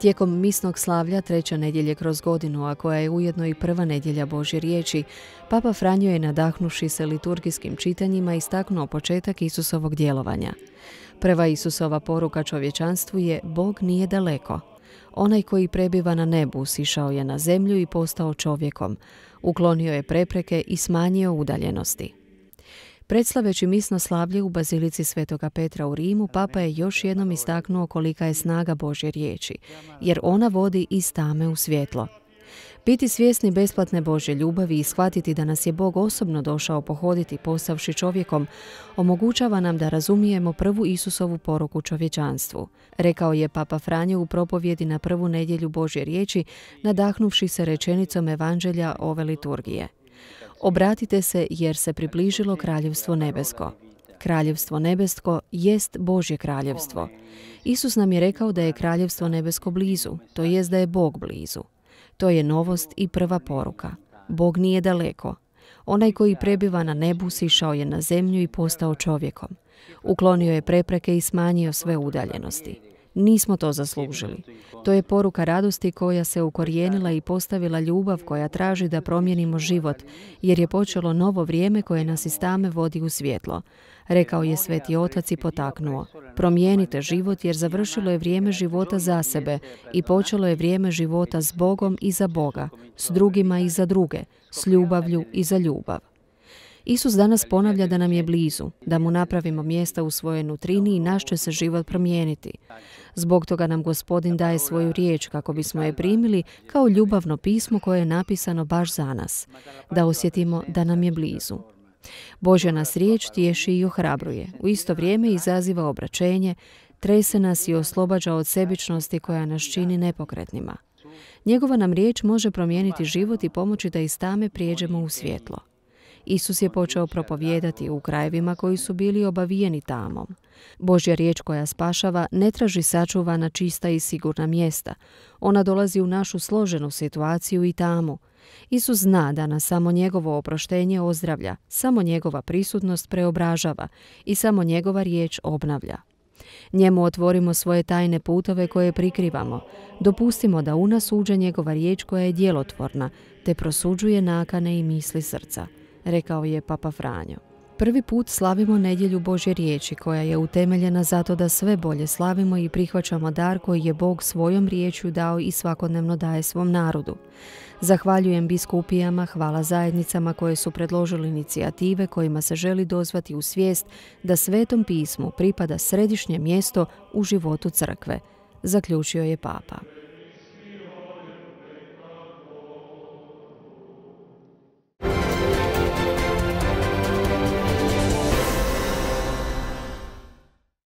Tijekom misnog slavlja treća nedjelje kroz godinu, a koja je ujedno i prva nedjelja Božje riječi, Papa Franjo je nadahnuši se liturgijskim čitanjima istaknuo početak Isusovog djelovanja. Prva Isusova poruka čovječanstvu je Bog nije daleko – Onaj koji prebiva na nebu sišao je na zemlju i postao čovjekom. Uklonio je prepreke i smanjio udaljenosti. Predslaveći misno slavlje u Bazilici Svetoga Petra u Rimu, papa je još jednom istaknuo kolika je snaga Božje riječi, jer ona vodi iz stame u svjetlo. Biti svjesni besplatne Bože ljubavi i shvatiti da nas je Bog osobno došao pohoditi postavši čovjekom, omogućava nam da razumijemo prvu Isusovu poruku čovječanstvu. Rekao je Papa Franjo u propovjedi na prvu nedjelju Božje riječi, nadahnuvši se rečenicom evanđelja ove liturgije. Obratite se jer se približilo kraljevstvo nebesko. Kraljevstvo nebesko jest Božje kraljevstvo. Isus nam je rekao da je kraljevstvo nebesko blizu, to jest da je Bog blizu. To je novost i prva poruka. Bog nije daleko. Onaj koji prebiva na nebu sišao je na zemlju i postao čovjekom. Uklonio je prepreke i smanjio sve udaljenosti. Nismo to zaslužili. To je poruka radosti koja se ukorijenila i postavila ljubav koja traži da promijenimo život, jer je počelo novo vrijeme koje nas iz tame vodi u svjetlo. Rekao je Sveti Otac i potaknuo. Promijenite život jer završilo je vrijeme života za sebe i počelo je vrijeme života s Bogom i za Boga, s drugima i za druge, s ljubavlju i za ljubav. Isus danas ponavlja da nam je blizu, da mu napravimo mjesta u svojoj nutrini i naš će se život promijeniti. Zbog toga nam gospodin daje svoju riječ kako bismo je primili kao ljubavno pismo koje je napisano baš za nas, da osjetimo da nam je blizu. Božja nas riječ tješi i ohrabruje, u isto vrijeme izaziva obraćenje, trese nas i oslobađa od sebičnosti koja nas čini nepokretnima. Njegova nam riječ može promijeniti život i pomoći da iz tame prijeđemo u svjetlo. Isus je počeo propovijedati u krajevima koji su bili obavijeni tamo. Božja riječ koja spašava ne traži sačuvana čista i sigurna mjesta. Ona dolazi u našu složenu situaciju i tamu. Isus zna da nas samo njegovo oproštenje ozdravlja, samo njegova prisutnost preobražava i samo njegova riječ obnavlja. Njemu otvorimo svoje tajne putove koje prikrivamo. Dopustimo da u nas uđe njegova riječ koja je djelotvorna, te prosuđuje nakane i misli srca rekao je Papa Franjo. Prvi put slavimo nedjelju Božje riječi koja je utemeljena zato da sve bolje slavimo i prihvaćamo dar koji je Bog svojom riječju dao i svakodnevno daje svom narodu. Zahvaljujem biskupijama, hvala zajednicama koje su predložili inicijative kojima se želi dozvati u svijest da svetom pismu pripada središnje mjesto u životu crkve, zaključio je papa.